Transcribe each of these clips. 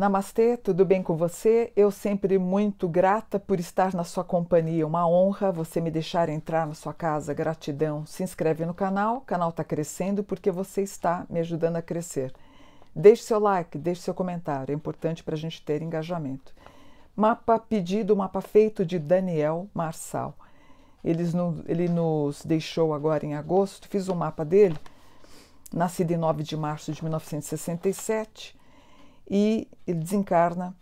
Namastê, tudo bem com você? Eu sempre muito grata por estar na sua companhia. Uma honra você me deixar entrar na sua casa. Gratidão. Se inscreve no canal, o canal está crescendo porque você está me ajudando a crescer. Deixe seu like, deixe seu comentário, é importante para a gente ter engajamento. Mapa pedido, mapa feito de Daniel Marçal. ele nos deixou agora em agosto, fiz o um mapa dele, nascido em 9 de março de 1967 e ele desencarna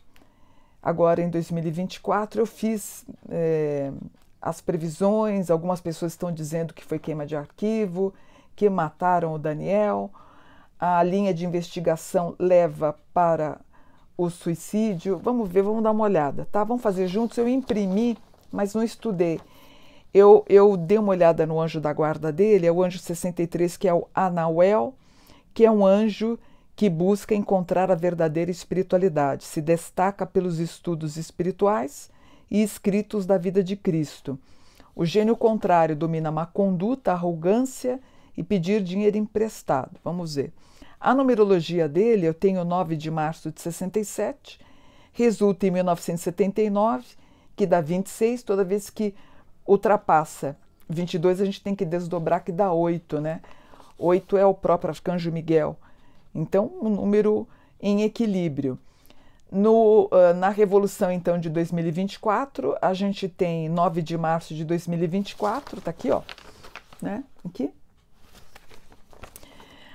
agora em 2024. Eu fiz é, as previsões, algumas pessoas estão dizendo que foi queima de arquivo, que mataram o Daniel. A linha de investigação leva para o suicídio. Vamos ver, vamos dar uma olhada, tá? Vamos fazer juntos. Eu imprimi, mas não estudei. Eu, eu dei uma olhada no anjo da guarda dele, é o anjo 63, que é o Anauel, que é um anjo que busca encontrar a verdadeira espiritualidade. Se destaca pelos estudos espirituais e escritos da vida de Cristo. O gênio contrário domina má conduta, arrogância e pedir dinheiro emprestado. Vamos ver. A numerologia dele, eu tenho 9 de março de 67, resulta em 1979, que dá 26, toda vez que ultrapassa 22, a gente tem que desdobrar que dá 8, né? 8 é o próprio Arcanjo Miguel. Então, um número em equilíbrio. No, ah, na Revolução, então, de 2024, a gente tem 9 de março de 2024, tá aqui, ó, né, aqui.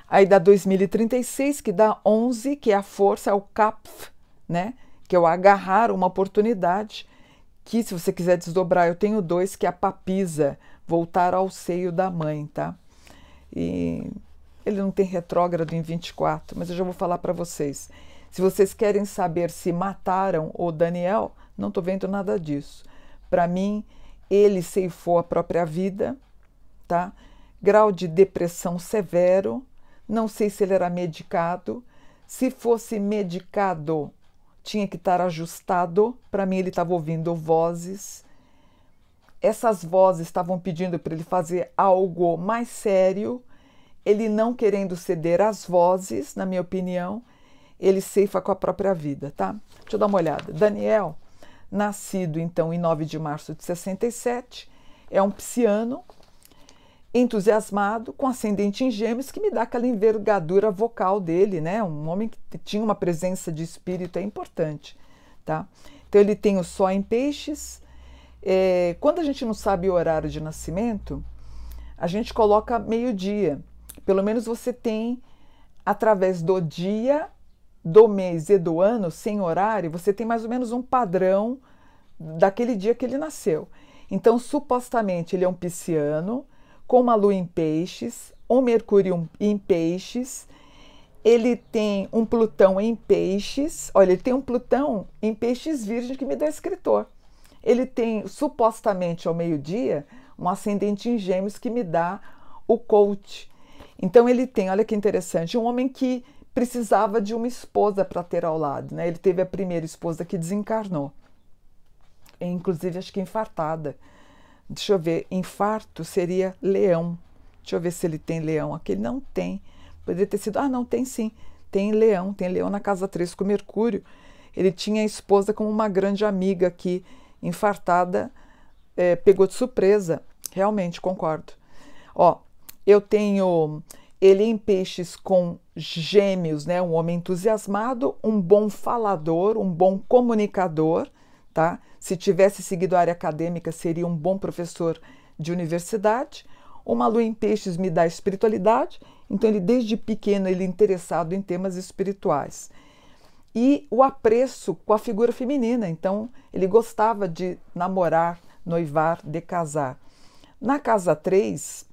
Aí dá 2036, que dá 11, que é a força, é o CAPF, né, que é o agarrar uma oportunidade, que se você quiser desdobrar, eu tenho dois, que é a papisa, voltar ao seio da mãe, tá? E ele não tem retrógrado em 24, mas eu já vou falar para vocês. Se vocês querem saber se mataram o Daniel, não estou vendo nada disso. Para mim, ele ceifou a própria vida, tá? Grau de depressão severo, não sei se ele era medicado. Se fosse medicado, tinha que estar ajustado. Para mim, ele estava ouvindo vozes. Essas vozes estavam pedindo para ele fazer algo mais sério ele não querendo ceder às vozes, na minha opinião, ele ceifa com a própria vida, tá? Deixa eu dar uma olhada. Daniel, nascido então em 9 de março de 67, é um psiano entusiasmado com ascendente em gêmeos que me dá aquela envergadura vocal dele, né? Um homem que tinha uma presença de espírito é importante, tá? Então ele tem o sol em peixes. É, quando a gente não sabe o horário de nascimento, a gente coloca meio-dia. Pelo menos você tem, através do dia, do mês e do ano, sem horário, você tem mais ou menos um padrão daquele dia que ele nasceu. Então, supostamente, ele é um pisciano, com uma lua em peixes, um mercúrio em peixes, ele tem um Plutão em peixes, olha, ele tem um Plutão em peixes virgem que me dá escritor. Ele tem, supostamente, ao meio-dia, um ascendente em gêmeos que me dá o coach, então ele tem, olha que interessante, um homem que precisava de uma esposa para ter ao lado, né? Ele teve a primeira esposa que desencarnou, é, inclusive acho que infartada. Deixa eu ver, infarto seria leão. Deixa eu ver se ele tem leão. Aqui ele não tem. Poderia ter sido, ah, não, tem sim. Tem leão, tem leão na casa 3 com Mercúrio. Ele tinha a esposa como uma grande amiga que, infartada, é, pegou de surpresa. Realmente, concordo. Ó, eu tenho ele em peixes com gêmeos, né? Um homem entusiasmado, um bom falador, um bom comunicador, tá? Se tivesse seguido a área acadêmica, seria um bom professor de universidade. Uma lua em peixes me dá espiritualidade, então ele desde pequeno ele é interessado em temas espirituais. E o apreço com a figura feminina, então ele gostava de namorar, noivar, de casar. Na casa 3,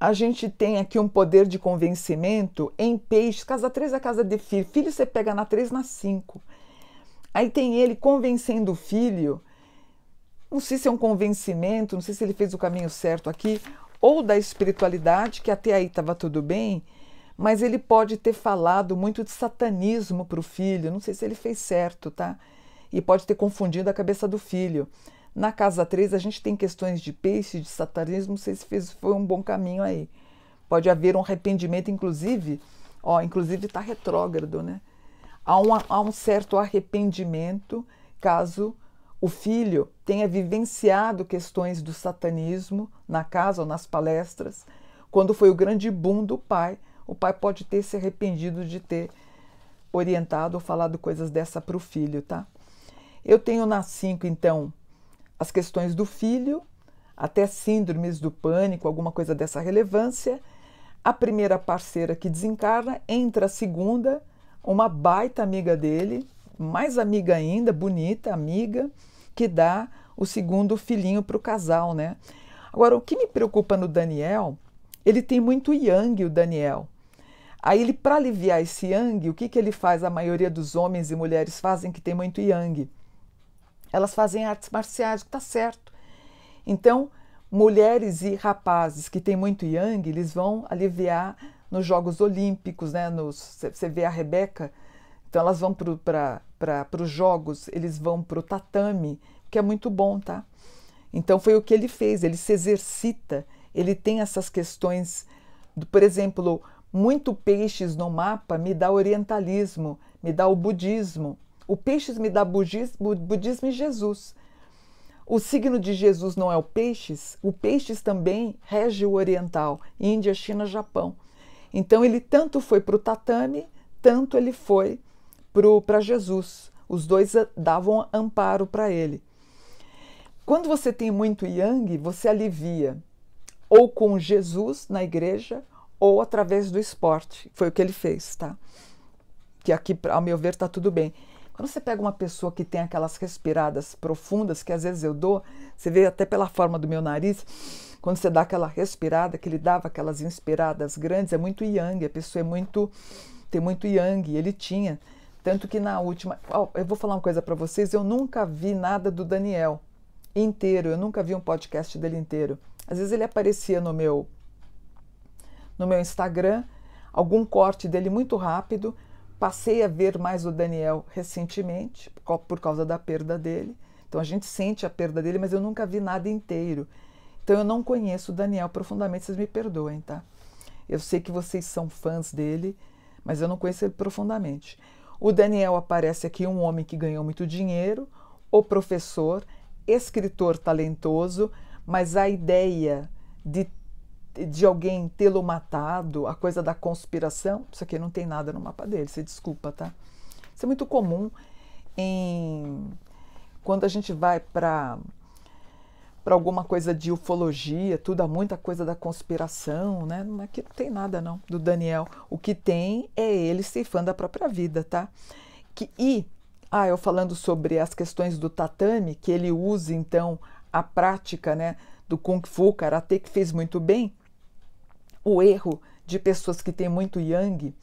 a gente tem aqui um poder de convencimento em peixes, casa 3 a é casa de filho. Filho você pega na 3, na 5. Aí tem ele convencendo o filho, não sei se é um convencimento, não sei se ele fez o caminho certo aqui, ou da espiritualidade, que até aí estava tudo bem, mas ele pode ter falado muito de satanismo para o filho, não sei se ele fez certo, tá? E pode ter confundido a cabeça do filho. Na casa 3, a gente tem questões de peixe, de satanismo, não sei se fez, foi um bom caminho aí. Pode haver um arrependimento, inclusive, ó, inclusive está retrógrado, né? Há um, há um certo arrependimento caso o filho tenha vivenciado questões do satanismo na casa ou nas palestras, quando foi o grande boom do pai, o pai pode ter se arrependido de ter orientado ou falado coisas dessa para o filho, tá? Eu tenho na 5, então, as questões do filho, até síndromes do pânico, alguma coisa dessa relevância. A primeira parceira que desencarna, entra a segunda, uma baita amiga dele, mais amiga ainda, bonita, amiga, que dá o segundo filhinho para o casal, né? Agora, o que me preocupa no Daniel, ele tem muito yang, o Daniel. Aí ele, para aliviar esse yang, o que, que ele faz? A maioria dos homens e mulheres fazem que tem muito yang elas fazem artes marciais, está certo. Então, mulheres e rapazes que têm muito yang, eles vão aliviar nos Jogos Olímpicos, né? você vê a Rebeca, então elas vão para os Jogos, eles vão para o tatame, que é muito bom, tá? Então foi o que ele fez, ele se exercita, ele tem essas questões, do, por exemplo, muito peixes no mapa me dá orientalismo, me dá o budismo, o peixes me dá budismo, budismo e Jesus. O signo de Jesus não é o peixes, o peixes também rege o oriental, Índia, China, Japão. Então ele tanto foi para o tatame, tanto ele foi para Jesus. Os dois davam amparo para ele. Quando você tem muito yang, você alivia ou com Jesus na igreja ou através do esporte. Foi o que ele fez, tá? Que aqui, ao meu ver, está tudo bem. Quando você pega uma pessoa que tem aquelas respiradas profundas, que às vezes eu dou, você vê até pela forma do meu nariz, quando você dá aquela respirada, que ele dava aquelas inspiradas grandes, é muito yang, a pessoa é muito tem muito yang, ele tinha. Tanto que na última, oh, eu vou falar uma coisa para vocês, eu nunca vi nada do Daniel inteiro, eu nunca vi um podcast dele inteiro. Às vezes ele aparecia no meu no meu Instagram, algum corte dele muito rápido, Passei a ver mais o Daniel recentemente, por causa da perda dele. Então a gente sente a perda dele, mas eu nunca vi nada inteiro. Então eu não conheço o Daniel profundamente, vocês me perdoem, tá? Eu sei que vocês são fãs dele, mas eu não conheço ele profundamente. O Daniel aparece aqui um homem que ganhou muito dinheiro, o professor, escritor talentoso, mas a ideia de de alguém tê-lo matado, a coisa da conspiração, isso aqui não tem nada no mapa dele, se desculpa, tá? Isso é muito comum em quando a gente vai para para alguma coisa de ufologia, tudo, há muita coisa da conspiração, né? Aqui não tem nada não do Daniel. O que tem é ele fã a própria vida, tá? Que e ah, eu falando sobre as questões do tatame, que ele usa então a prática, né, do kung fu, karatê que fez muito bem, o erro de pessoas que têm muito yang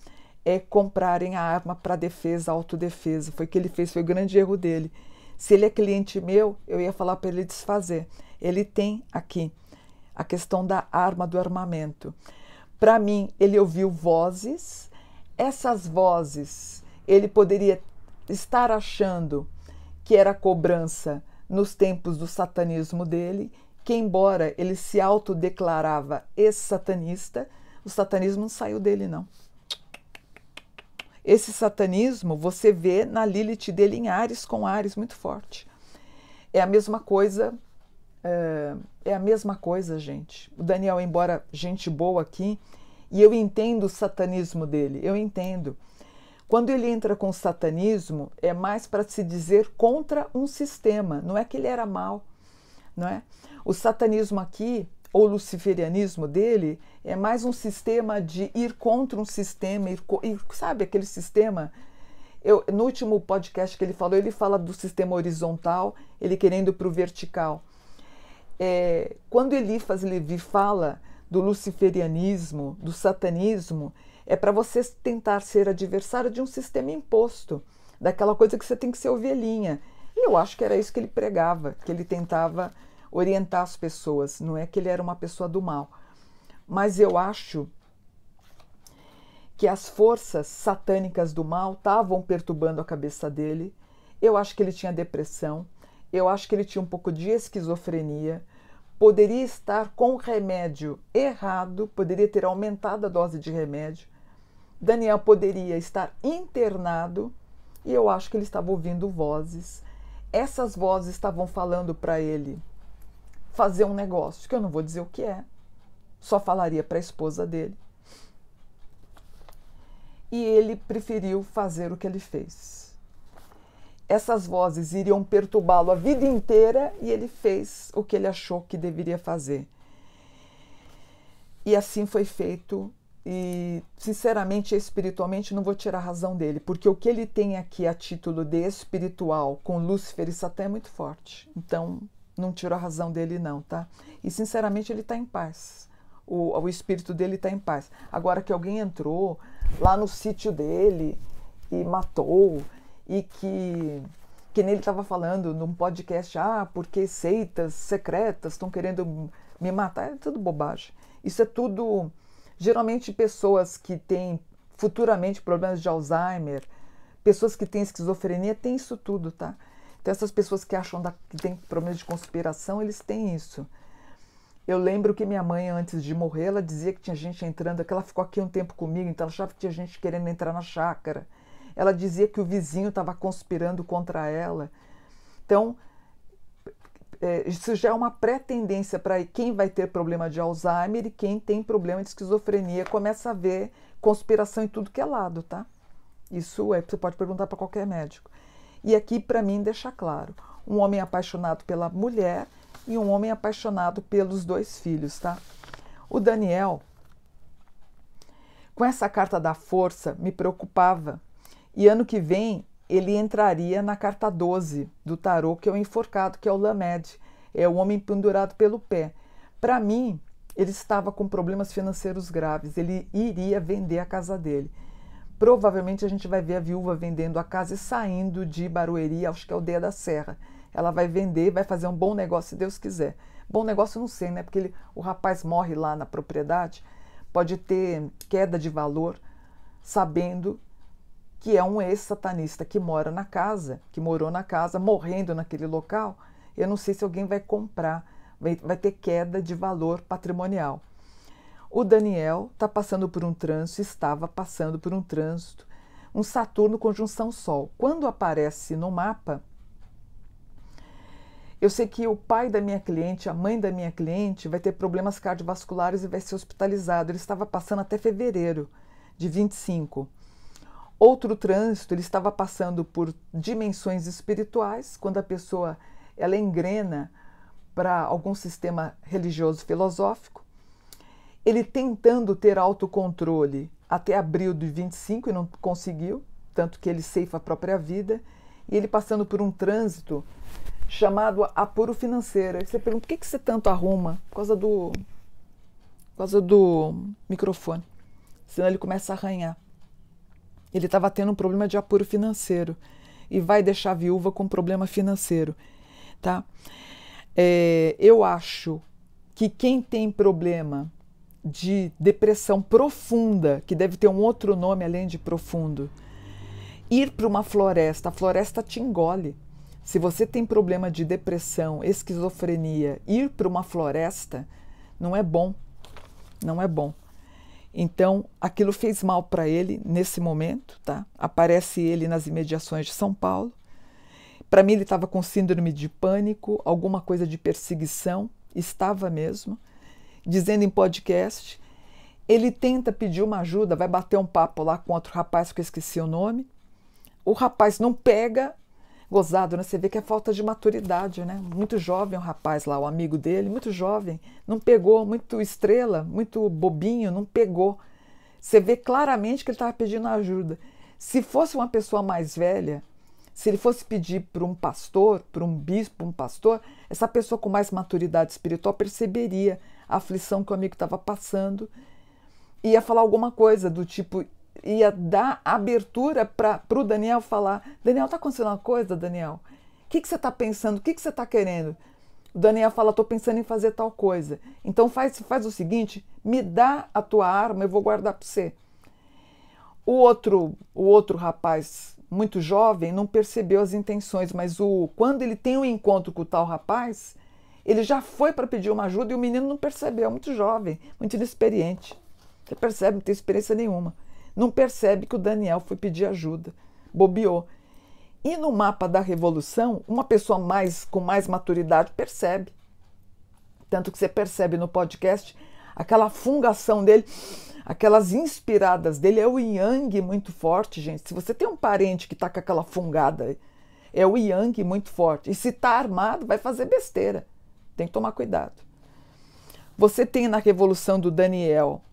é comprarem a arma para defesa, autodefesa. Foi o que ele fez, foi o grande erro dele. Se ele é cliente meu, eu ia falar para ele desfazer. Ele tem aqui a questão da arma, do armamento. Para mim, ele ouviu vozes. Essas vozes, ele poderia estar achando que era cobrança nos tempos do satanismo dele que, embora ele se autodeclarava ex-satanista, o satanismo não saiu dele, não. Esse satanismo você vê na Lilith dele em Ares com Ares muito forte. É a mesma coisa, é, é a mesma coisa, gente. O Daniel, embora gente boa aqui, e eu entendo o satanismo dele, eu entendo. Quando ele entra com o satanismo, é mais para se dizer contra um sistema, não é que ele era mal, não é? O satanismo aqui, ou luciferianismo dele, é mais um sistema de ir contra um sistema, ir, sabe aquele sistema eu, no último podcast que ele falou, ele fala do sistema horizontal, ele querendo para o vertical. É, quando Elifas Levi fala do luciferianismo, do satanismo, é para você tentar ser adversário de um sistema imposto, daquela coisa que você tem que ser ovelhinha. E eu acho que era isso que ele pregava, que ele tentava orientar as pessoas. Não é que ele era uma pessoa do mal. Mas eu acho que as forças satânicas do mal estavam perturbando a cabeça dele. Eu acho que ele tinha depressão. Eu acho que ele tinha um pouco de esquizofrenia. Poderia estar com remédio errado, poderia ter aumentado a dose de remédio. Daniel poderia estar internado e eu acho que ele estava ouvindo vozes. Essas vozes estavam falando para ele: fazer um negócio que eu não vou dizer o que é, só falaria para a esposa dele. E ele preferiu fazer o que ele fez. Essas vozes iriam perturbá-lo a vida inteira e ele fez o que ele achou que deveria fazer. E assim foi feito. E, sinceramente, espiritualmente, não vou tirar a razão dele, porque o que ele tem aqui a título de espiritual com Lúcifer e Satã é muito forte. Então, não tiro a razão dele, não, tá? E sinceramente ele está em paz. O, o espírito dele está em paz. Agora que alguém entrou lá no sítio dele e matou, e que, que nele estava falando num podcast, ah, porque seitas secretas estão querendo me matar, é tudo bobagem. Isso é tudo. Geralmente, pessoas que têm futuramente problemas de Alzheimer, pessoas que têm esquizofrenia, tem isso tudo, tá? Então, essas pessoas que acham da, que tem problemas de conspiração, eles têm isso. Eu lembro que minha mãe, antes de morrer, ela dizia que tinha gente entrando, que ela ficou aqui um tempo comigo, então ela achava que tinha gente querendo entrar na chácara. Ela dizia que o vizinho estava conspirando contra ela. Então, é, isso já é uma pré-tendência para quem vai ter problema de Alzheimer e quem tem problema de esquizofrenia começa a ver conspiração em tudo que é lado, tá? Isso é, você pode perguntar para qualquer médico. E aqui, para mim, deixa claro: um homem apaixonado pela mulher e um homem apaixonado pelos dois filhos, tá? O Daniel, com essa carta da força, me preocupava. E ano que vem ele entraria na carta 12 do tarô, que é o enforcado, que é o Lamed, é o homem pendurado pelo pé. Para mim, ele estava com problemas financeiros graves, ele iria vender a casa dele provavelmente a gente vai ver a viúva vendendo a casa e saindo de Barueri, acho que é Aldeia da Serra. Ela vai vender, vai fazer um bom negócio, se Deus quiser. Bom negócio não sei, né? Porque ele, o rapaz morre lá na propriedade, pode ter queda de valor, sabendo que é um ex-satanista que mora na casa, que morou na casa, morrendo naquele local. Eu não sei se alguém vai comprar, vai, vai ter queda de valor patrimonial. O Daniel está passando por um trânsito, estava passando por um trânsito, um Saturno conjunção Sol. Quando aparece no mapa, eu sei que o pai da minha cliente, a mãe da minha cliente, vai ter problemas cardiovasculares e vai ser hospitalizado. Ele estava passando até fevereiro de 25. Outro trânsito, ele estava passando por dimensões espirituais, quando a pessoa ela engrena para algum sistema religioso filosófico ele tentando ter autocontrole até abril de 25 e não conseguiu, tanto que ele ceifa a própria vida, e ele passando por um trânsito chamado apuro financeiro. Aí você pergunta, por que, que você tanto arruma? Por causa do. Por causa do microfone. Senão ele começa a arranhar. Ele estava tendo um problema de apuro financeiro e vai deixar a viúva com problema financeiro, tá? É, eu acho que quem tem problema de depressão profunda, que deve ter um outro nome além de profundo. Ir para uma floresta, a floresta te engole. Se você tem problema de depressão, esquizofrenia, ir para uma floresta não é bom. Não é bom. Então, aquilo fez mal para ele nesse momento, tá? Aparece ele nas imediações de São Paulo. Para mim, ele estava com síndrome de pânico, alguma coisa de perseguição, estava mesmo dizendo em podcast. Ele tenta pedir uma ajuda, vai bater um papo lá com outro rapaz que eu esqueci o nome. O rapaz não pega, gozado, né? Você vê que é falta de maturidade, né? Muito jovem o rapaz lá, o amigo dele, muito jovem, não pegou, muito estrela, muito bobinho, não pegou. Você vê claramente que ele estava pedindo ajuda. Se fosse uma pessoa mais velha, se ele fosse pedir para um pastor, para um bispo, um pastor, essa pessoa com mais maturidade espiritual perceberia a aflição que o amigo estava passando, ia falar alguma coisa do tipo, ia dar abertura para o Daniel falar: Daniel, está acontecendo uma coisa, Daniel? O que, que você está pensando? O que, que você está querendo? O Daniel fala: estou pensando em fazer tal coisa. Então faz, faz o seguinte: me dá a tua arma, eu vou guardar para você. O outro, o outro rapaz muito jovem, não percebeu as intenções, mas o quando ele tem um encontro com o tal rapaz, ele já foi para pedir uma ajuda e o menino não percebeu, é muito jovem, muito inexperiente. Você percebe, não tem experiência nenhuma. Não percebe que o Daniel foi pedir ajuda, bobeou. E no mapa da revolução, uma pessoa mais com mais maturidade percebe. Tanto que você percebe no podcast aquela fungação dele aquelas inspiradas dele. É o yang muito forte, gente. Se você tem um parente que tá com aquela fungada, é o yang muito forte. E se tá armado, vai fazer besteira. Tem que tomar cuidado. Você tem na revolução do Daniel,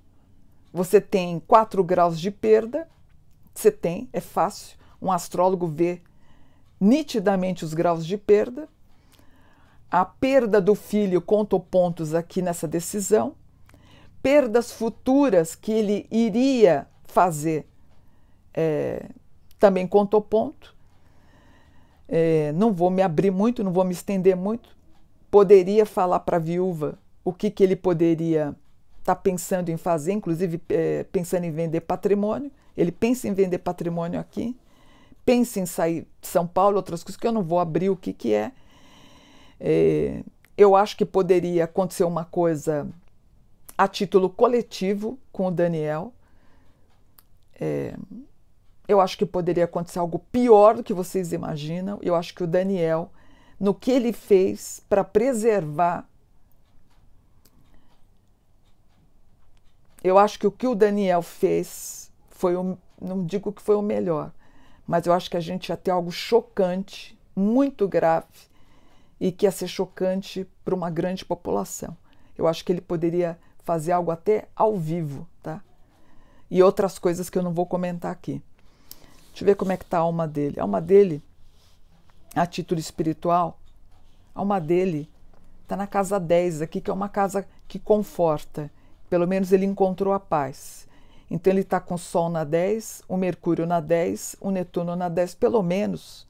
você tem quatro graus de perda. Você tem, é fácil. Um astrólogo vê nitidamente os graus de perda. A perda do filho contou pontos aqui nessa decisão perdas futuras que ele iria fazer. É, também contou ponto. É, não vou me abrir muito, não vou me estender muito. Poderia falar para a viúva o que, que ele poderia estar tá pensando em fazer, inclusive é, pensando em vender patrimônio. Ele pensa em vender patrimônio aqui, pensa em sair de São Paulo, outras coisas que eu não vou abrir o que, que é. é eu acho que poderia acontecer uma coisa a título coletivo com o Daniel. É, eu acho que poderia acontecer algo pior do que vocês imaginam. Eu acho que o Daniel, no que ele fez para preservar. Eu acho que o que o Daniel fez foi, o, não digo que foi o melhor, mas eu acho que a gente ia ter algo chocante, muito grave, e que ia ser chocante para uma grande população. Eu acho que ele poderia fazer algo até ao vivo, tá? E outras coisas que eu não vou comentar aqui. Deixa eu ver como é que tá a alma dele. A alma dele, a título espiritual, a alma dele está na casa 10 aqui, que é uma casa que conforta. Pelo menos ele encontrou a paz. Então ele está com o Sol na 10, o Mercúrio na 10, o Netuno na 10, pelo menos.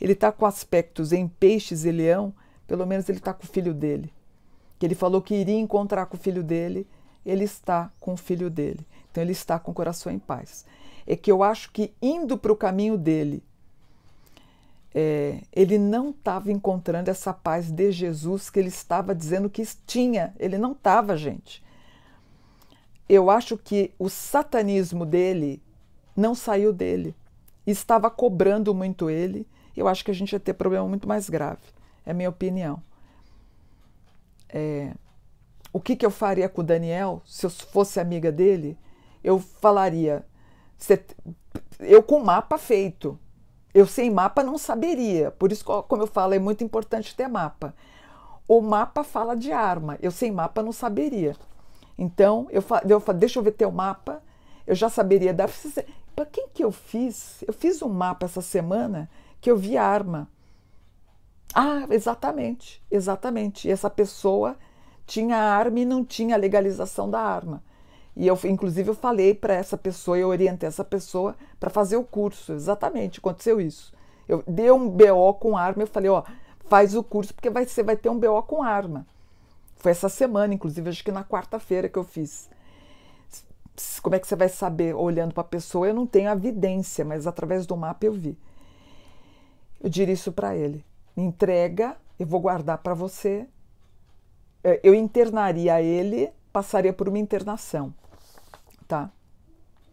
Ele está com aspectos em peixes e leão, pelo menos ele está com o filho dele que ele falou que iria encontrar com o filho dele, ele está com o filho dele. Então ele está com o coração em paz. É que eu acho que indo para o caminho dele, é, ele não estava encontrando essa paz de Jesus que ele estava dizendo que tinha. Ele não estava, gente. Eu acho que o satanismo dele não saiu dele. Estava cobrando muito ele. Eu acho que a gente ia ter problema muito mais grave. É a minha opinião é, o que, que eu faria com o Daniel se eu fosse amiga dele, eu falaria, eu com o mapa feito. Eu sem mapa não saberia. Por isso, como eu falo, é muito importante ter mapa. O mapa fala de arma. Eu sem mapa não saberia. Então, eu, eu deixa eu ver teu mapa. Eu já saberia dar. Para quem que eu fiz? Eu fiz um mapa essa semana que eu vi arma. Ah, exatamente, exatamente. E essa pessoa tinha arma e não tinha legalização da arma. E eu, inclusive, eu falei para essa pessoa, eu orientei essa pessoa para fazer o curso. Exatamente, aconteceu isso. Eu dei um BO com arma, eu falei, ó, faz o curso porque vai ser, vai ter um BO com arma. Foi essa semana, inclusive, acho que na quarta-feira que eu fiz. Como é que você vai saber olhando para a pessoa? Eu não tenho a evidência, mas através do mapa eu vi. Eu diri isso para ele entrega, eu vou guardar para você. É, eu internaria ele, passaria por uma internação, tá?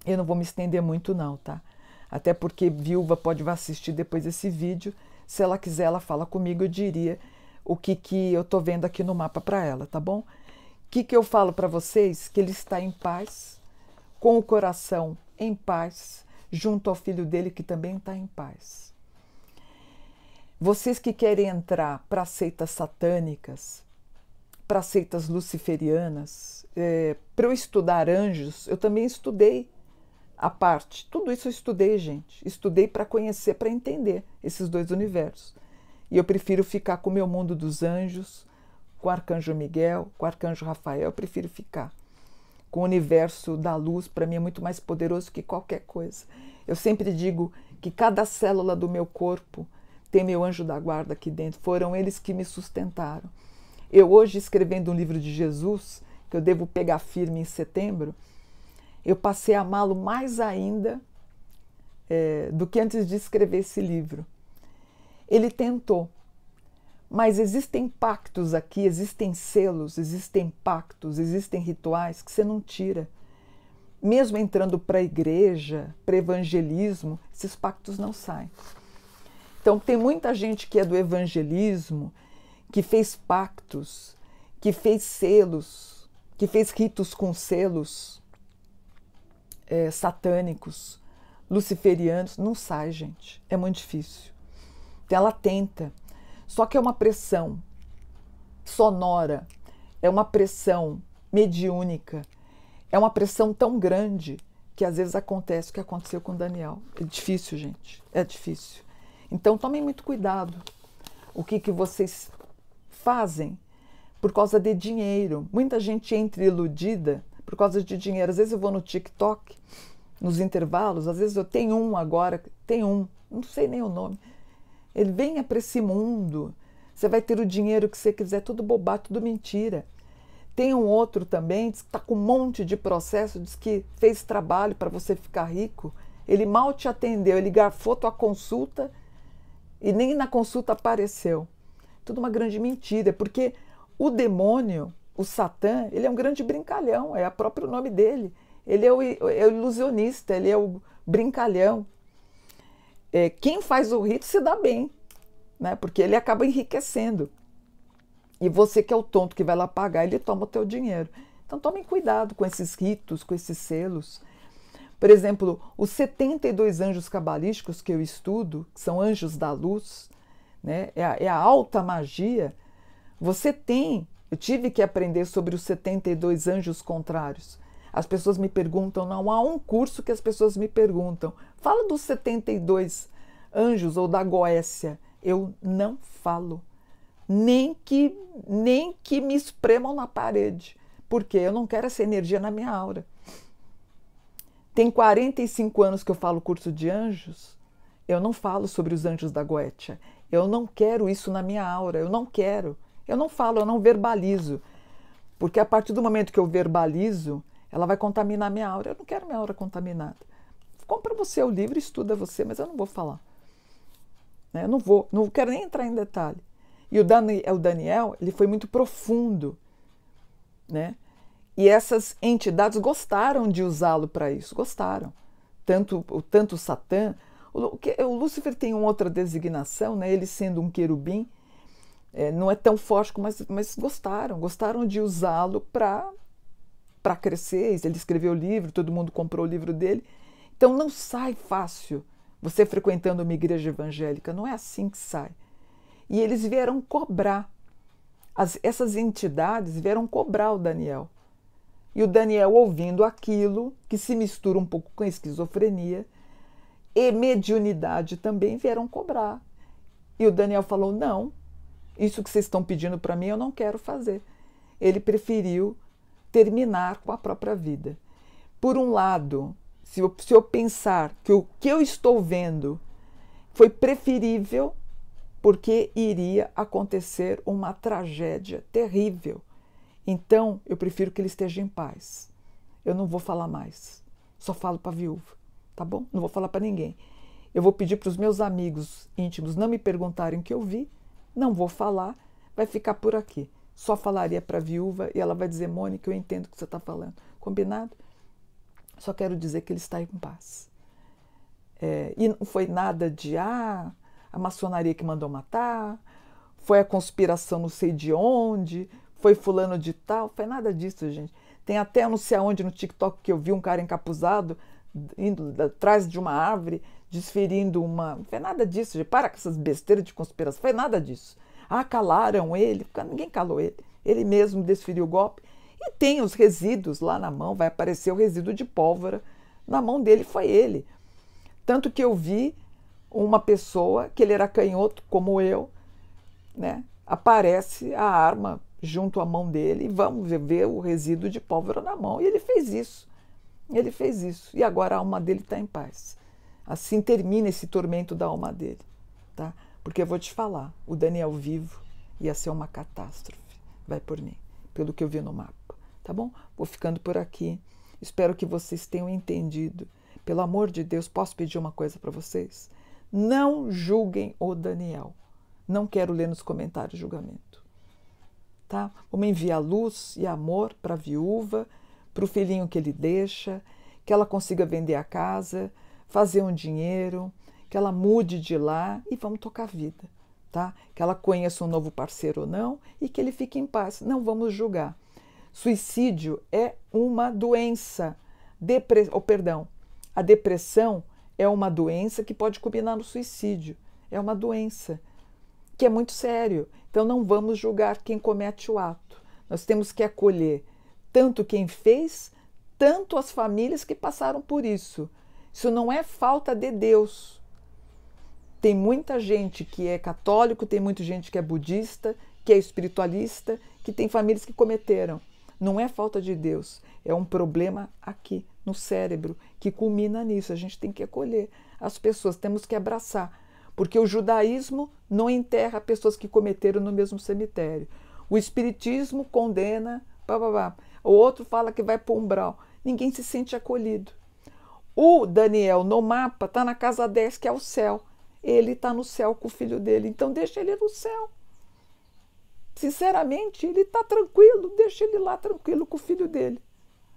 Eu não vou me estender muito não, tá? Até porque viúva pode assistir depois esse vídeo. Se ela quiser, ela fala comigo, eu diria o que, que eu tô vendo aqui no mapa para ela, tá bom? O que, que eu falo para vocês? Que ele está em paz, com o coração em paz, junto ao filho dele que também está em paz. Vocês que querem entrar para seitas satânicas, para seitas luciferianas, é, para eu estudar anjos, eu também estudei a parte. Tudo isso eu estudei, gente. Estudei para conhecer, para entender esses dois universos. E eu prefiro ficar com o meu mundo dos anjos, com o arcanjo Miguel, com o arcanjo Rafael. Eu prefiro ficar com o universo da luz, para mim é muito mais poderoso que qualquer coisa. Eu sempre digo que cada célula do meu corpo tem meu anjo da guarda aqui dentro, foram eles que me sustentaram. Eu hoje escrevendo um livro de Jesus, que eu devo pegar firme em setembro, eu passei a amá-lo mais ainda é, do que antes de escrever esse livro. Ele tentou, mas existem pactos aqui, existem selos, existem pactos, existem rituais que você não tira. Mesmo entrando para a igreja, para evangelismo, esses pactos não saem. Então, tem muita gente que é do evangelismo, que fez pactos, que fez selos, que fez ritos com selos é, satânicos, luciferianos. Não sai, gente. É muito difícil. Então, ela tenta. Só que é uma pressão sonora, é uma pressão mediúnica, é uma pressão tão grande que às vezes acontece o que aconteceu com Daniel. É difícil, gente. É difícil. Então tomem muito cuidado o que, que vocês fazem por causa de dinheiro. Muita gente entra iludida por causa de dinheiro. Às vezes eu vou no TikTok, nos intervalos, às vezes eu tenho um agora, tem um, não sei nem o nome. Ele venha para esse mundo. Você vai ter o dinheiro que você quiser, tudo bobá, tudo mentira. Tem um outro também, diz que está com um monte de processo, diz que fez trabalho para você ficar rico. Ele mal te atendeu, ele garfou tua consulta e nem na consulta apareceu. Tudo uma grande mentira, porque o demônio, o Satã, ele é um grande brincalhão, é o próprio nome dele. Ele é o, é o ilusionista, ele é o brincalhão. É, quem faz o rito se dá bem, né? porque ele acaba enriquecendo. E você que é o tonto que vai lá pagar, ele toma o teu dinheiro. Então tomem cuidado com esses ritos, com esses selos. Por exemplo, os 72 anjos cabalísticos que eu estudo, que são anjos da luz, né? é, a, é a alta magia. Você tem, eu tive que aprender sobre os 72 anjos contrários. As pessoas me perguntam, não há um curso que as pessoas me perguntam. Fala dos 72 anjos ou da Goécia. Eu não falo. Nem que nem que me espremam na parede, porque eu não quero essa energia na minha aura. Tem 45 anos que eu falo curso de anjos. Eu não falo sobre os anjos da Goetia. Eu não quero isso na minha aura. Eu não quero. Eu não falo, eu não verbalizo. Porque a partir do momento que eu verbalizo, ela vai contaminar minha aura. Eu não quero minha aura contaminada. Compra você o livro, estuda você, mas eu não vou falar. Né? Eu não vou, não quero nem entrar em detalhe. E o Daniel, o Daniel ele foi muito profundo, né? E essas entidades gostaram de usá-lo para isso, gostaram. Tanto, tanto o Satã, o, o Lúcifer tem uma outra designação, né? ele sendo um querubim, é, não é tão forte, mas, mas gostaram, gostaram de usá-lo para para crescer, ele escreveu o livro, todo mundo comprou o livro dele. Então não sai fácil você frequentando uma igreja evangélica, não é assim que sai. E eles vieram cobrar, as, essas entidades vieram cobrar o Daniel. E o Daniel, ouvindo aquilo, que se mistura um pouco com esquizofrenia, e mediunidade também vieram cobrar. E o Daniel falou: não, isso que vocês estão pedindo para mim eu não quero fazer. Ele preferiu terminar com a própria vida. Por um lado, se eu, se eu pensar que o que eu estou vendo foi preferível, porque iria acontecer uma tragédia terrível então, eu prefiro que ele esteja em paz. Eu não vou falar mais. Só falo para a viúva, tá bom? Não vou falar para ninguém. Eu vou pedir para os meus amigos íntimos não me perguntarem o que eu vi, não vou falar, vai ficar por aqui. Só falaria para a viúva e ela vai dizer: Mônica, eu entendo o que você está falando. Combinado? Só quero dizer que ele está em paz. É, e não foi nada de ah, a maçonaria que mandou matar, foi a conspiração não sei de onde, foi fulano de tal, foi nada disso, gente. Tem até não sei aonde no TikTok que eu vi um cara encapuzado indo atrás de uma árvore, desferindo uma. Não foi nada disso, gente. Para com essas besteiras de conspiração, foi nada disso. Ah, calaram ele, ninguém calou ele. Ele mesmo desferiu o golpe. E tem os resíduos lá na mão, vai aparecer o resíduo de pólvora. Na mão dele foi ele. Tanto que eu vi uma pessoa, que ele era canhoto, como eu, né? Aparece a arma junto à mão dele e vamos ver o resíduo de pólvora na mão. E ele fez isso. Ele fez isso. E agora a alma dele está em paz. Assim termina esse tormento da alma dele. Tá? Porque eu vou te falar, o Daniel vivo ia ser uma catástrofe. Vai por mim, pelo que eu vi no mapa. Tá bom? Vou ficando por aqui. Espero que vocês tenham entendido. Pelo amor de Deus, posso pedir uma coisa para vocês? Não julguem o Daniel. Não quero ler nos comentários julgamento tá? Vamos enviar luz e amor para a viúva, para o filhinho que ele deixa, que ela consiga vender a casa, fazer um dinheiro, que ela mude de lá e vamos tocar a vida, tá? Que ela conheça um novo parceiro ou não e que ele fique em paz. Não vamos julgar. Suicídio é uma doença. Depre... Oh, perdão. A depressão é uma doença que pode culminar no suicídio. É uma doença que é muito sério. Então não vamos julgar quem comete o ato. Nós temos que acolher tanto quem fez, tanto as famílias que passaram por isso. Isso não é falta de Deus. Tem muita gente que é católico, tem muita gente que é budista, que é espiritualista, que tem famílias que cometeram. Não é falta de Deus, é um problema aqui no cérebro que culmina nisso. A gente tem que acolher as pessoas, temos que abraçar porque o judaísmo não enterra pessoas que cometeram no mesmo cemitério. O espiritismo condena, pá, pá, pá. o outro fala que vai para o umbral. Ninguém se sente acolhido. O Daniel, no mapa, está na casa 10, que é o céu. Ele está no céu com o filho dele, então deixa ele no céu. Sinceramente, ele está tranquilo, deixa ele lá tranquilo com o filho dele.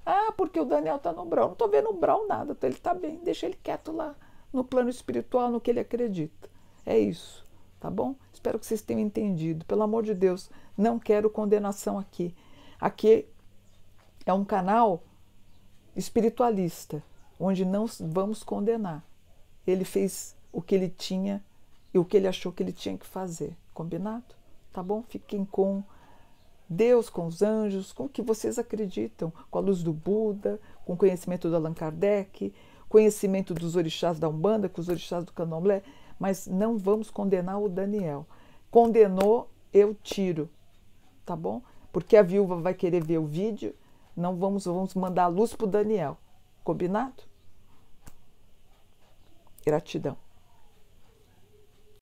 Ah, porque o Daniel está no umbral. Não estou vendo umbral nada, tá? ele está bem, deixa ele quieto lá no plano espiritual, no que ele acredita. É isso, tá bom? Espero que vocês tenham entendido. Pelo amor de Deus, não quero condenação aqui. Aqui é um canal espiritualista, onde não vamos condenar. Ele fez o que ele tinha e o que ele achou que ele tinha que fazer. Combinado? Tá bom? Fiquem com Deus, com os anjos, com o que vocês acreditam, com a luz do Buda, com o conhecimento do Allan Kardec, conhecimento dos orixás da Umbanda, com os orixás do Candomblé, mas não vamos condenar o Daniel. Condenou, eu tiro, tá bom? Porque a viúva vai querer ver o vídeo, não vamos, vamos mandar a luz pro Daniel. Combinado? Gratidão.